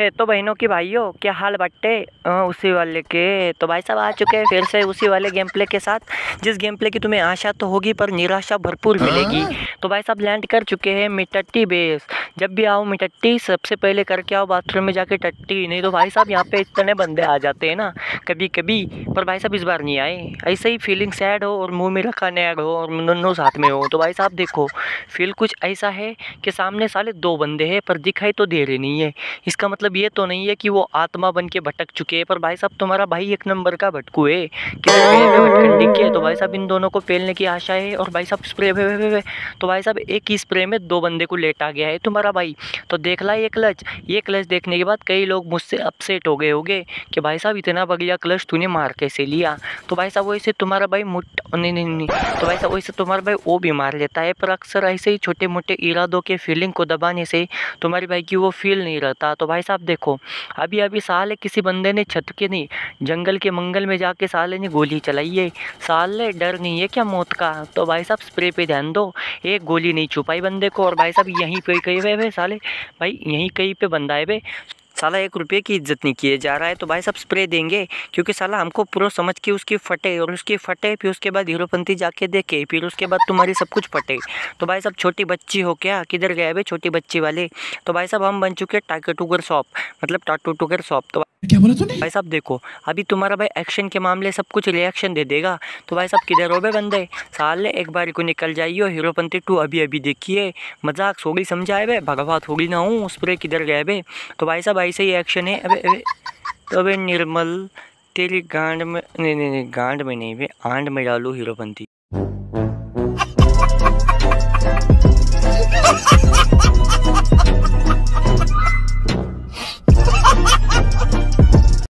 है तो बहनों की भाइयों क्या हाल बट्टे उसी वाले के तो भाई साहब आ चुके हैं फिर से उसी वाले गेम प्ले के साथ जिस गेम प्ले की तुम्हें आशा तो होगी पर निराशा भरपूर हाँ। मिलेगी तो भाई साहब लैंड कर चुके हैं मिट्टी बेस जब भी आओ मैं टट्टी सबसे पहले करके आओ बाथरूम में जाके टट्टी नहीं तो भाई साहब यहाँ पे इतने बंदे आ जाते हैं ना कभी कभी पर भाई साहब इस बार नहीं आए ऐसे ही फीलिंग सैड हो और मुँह में रखा नैड हो और नन्नों साथ में हो तो भाई साहब देखो फील कुछ ऐसा है कि सामने साले दो बंदे हैं पर दिखाई तो दे रहे नहीं है इसका मतलब ये तो नहीं है कि वो आत्मा बन के भटक चुके हैं पर भाई साहब तुम्हारा भाई एक नंबर का भटकू है कि तो भाई साहब इन दोनों को फेलने की आशा है और भाई साहब स्प्रे तो भाई साहब एक ही स्प्रे में दो बंदे को लेटा गया है तुम्हारा दूसरा भाई तो देख ला ये क्लच ये क्लच देखने के बाद कई लोग मुझसे अपसेट हो गए होंगे कि भाई साहब इतना बगिया क्लच तूने मार कैसे लिया तो भाई साहब वैसे तुम्हारा भाई मुठ नहीं नहीं नहीं तो भाई साहब वैसे तुम्हारा भाई वो भी मार लेता है पर अक्सर ऐसे ही छोटे मोटे इरादों के फीलिंग को दबाने से तुम्हारे भाई की वो फील नहीं रहता तो भाई साहब देखो अभी अभी साले किसी बंदे ने छत के नहीं जंगल के मंगल में जाके साले ने गोली चलाई है साले डर नहीं है क्या मौत का तो भाई साहब स्प्रे पे ध्यान दो एक गोली नहीं छुपाई बंदे को और भाई साहब यहीं पे कही गए भाई साले भाई यहीं कहीं पे बंदा है भाई साला एक रुपये की इज्जत नहीं किए जा रहा है तो भाई सब स्प्रे देंगे क्योंकि साला हमको पूरा समझ के उसकी फटे और उसकी फटे फिर उसके बाद हीरोपंथी जाके देखे फिर उसके बाद तुम्हारी सब कुछ फटे तो भाई सब छोटी बच्ची हो क्या किधर गए भाई छोटी बच्ची वाले तो भाई साहब हम बन चुके हैं टाके टूगर शॉप मतलब टाटू टूगर शॉप तो क्या बोला तूने भाई साहब देखो अभी तुम्हारा भाई एक्शन के मामले सब कुछ रिएक्शन दे देगा तो भाई साहब किधर हो गए बंदे साले एक बार को निकल जाइयो हीरोपंथी टू अभी अभी देखिए मजाक गई समझाए भाई भगवान होगी ना हूँ उस पर किधर गए भे तो भाई साहब ऐसे ही एक्शन है अबे अबे तो अबे निर्मल तेरी गांड में नहीं नहीं नहीं गांड में नहीं भाई आंड में डालो हीरोपंथी